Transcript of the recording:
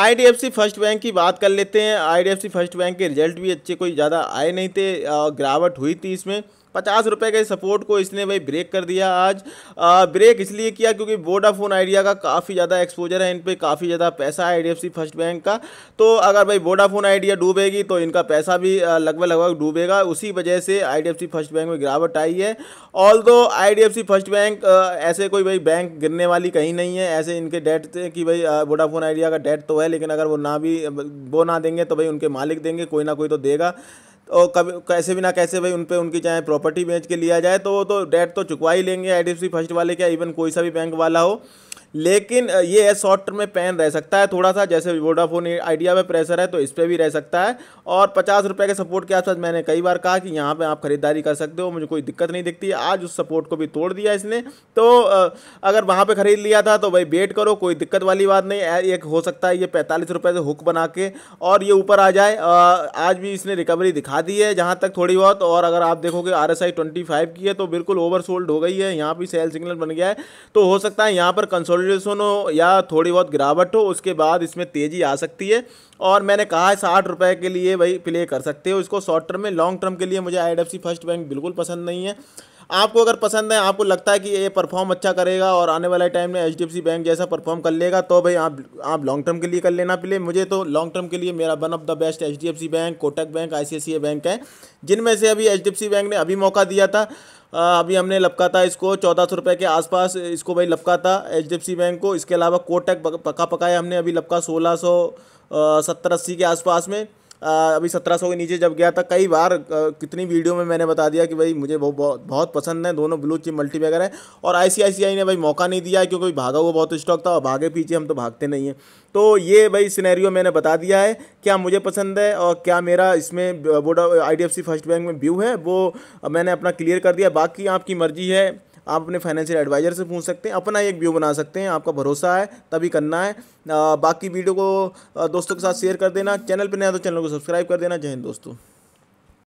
IDFC first bank की बात कर लेते हैं आईडीएफसी फर्स्ट बैंक के रिजल्ट भी अच्छे कोई ज़्यादा आए नहीं थे गिरावट हुई थी इसमें पचास रुपये के सपोर्ट को इसने भाई ब्रेक कर दिया आज आ, ब्रेक इसलिए किया क्योंकि वोडाफोन आइडिया का काफ़ी ज़्यादा एक्सपोजर है इन पर काफ़ी ज़्यादा पैसा है आई फर्स्ट बैंक का तो अगर भाई वोडाफोन आइडिया डूबेगी तो इनका पैसा भी लगभग लगभग डूबेगा उसी वजह से आई फर्स्ट बैंक में गिरावट आई है ऑल दो आई फर्स्ट बैंक ऐसे कोई भाई बैंक गिरने वाली कहीं नहीं है ऐसे इनके डेट कि भाई वोडाफोन आइडिया का डेट तो है लेकिन अगर वो ना भी वो ना देंगे तो भाई उनके मालिक देंगे कोई ना कोई तो देगा और कभी कैसे भी ना कैसे भाई उन पर उनकी चाहे प्रॉपर्टी बेच के लिया जाए तो वो तो डेट तो चुकवा ही लेंगे आई फर्स्ट वाले क्या इवन कोई सा भी बैंक वाला हो लेकिन ये है शॉर्ट टर्म में पैन रह सकता है थोड़ा सा जैसे वोडाफोन आइडिया पे प्रेशर है तो इस पर भी रह सकता है और पचास रुपये के सपोर्ट के आसपास मैंने कई बार कहा कि यहाँ पे आप ख़रीदारी कर सकते हो मुझे कोई दिक्कत नहीं दिखती आज उस सपोर्ट को भी तोड़ दिया इसने तो अगर वहाँ पर ख़रीद लिया था तो भाई वेट करो कोई दिक्कत वाली बात नहीं एक हो सकता है ये पैंतालीस से हुक बना के और ये ऊपर आ जाए आज भी इसने रिकवरी दिखा दी है जहाँ तक थोड़ी बहुत और अगर आप देखोगे R S I twenty five की है तो बिल्कुल ओवरसोल्ड हो गई है यहाँ पर सेल सिग्नल बन गया है तो हो सकता है यहाँ पर कंसोल कंसोलिडेशन हो या थोड़ी बहुत गिरावट हो उसके बाद इसमें तेज़ी आ सकती है और मैंने कहा है साठ रुपये के लिए भाई प्ले कर सकते हो इसको शॉर्ट टर्म में लॉन्ग टर्म के लिए मुझे आई फर्स्ट बैंक बिल्कुल पसंद नहीं है आपको अगर पसंद है आपको लगता है कि ये परफॉर्म अच्छा करेगा और आने वाले टाइम में एच बैंक जैसा परफॉर्म कर लेगा तो भाई आप आप लॉन्ग टर्म के लिए कर लेना प्ले मुझे तो लॉन्ग टर्म के लिए मेरा one of the best H bank Kotak bank I bank है जिनमें से अभी एच बैंक ने अभी मौका दिया था अभी हमने लपका था इसको चौदह सौ रुपये के आसपास इसको भाई लपका था एच बैंक को इसके अलावा कोटक पका पकाया हमने अभी लपका सोलह सौ सत्तर अस्सी के आसपास में अभी सत्रह सौ के नीचे जब गया था कई बार कितनी वीडियो में मैंने बता दिया कि भाई मुझे बहुत बहुत पसंद है दोनों ब्लू चिप मल्टी है और आई ने भाई मौका नहीं दिया क्योंकि भागा हुआ बहुत स्टॉक था और भागे पीछे हम तो भागते नहीं हैं तो ये भाई सिनेरियो मैंने बता दिया है क्या मुझे पसंद है और क्या मेरा इसमें वोडा आई फर्स्ट बैंक में व्यू है वो मैंने अपना क्लियर कर दिया बाकी आपकी मर्जी है आप अपने फाइनेंशियल एडवाइज़र से पूछ सकते हैं अपना एक व्यू बना सकते हैं आपका भरोसा है तभी करना है आ, बाकी वीडियो को दोस्तों के साथ शेयर कर देना चैनल पर नया तो चैनल को सब्सक्राइब कर देना जय हिंद दोस्तों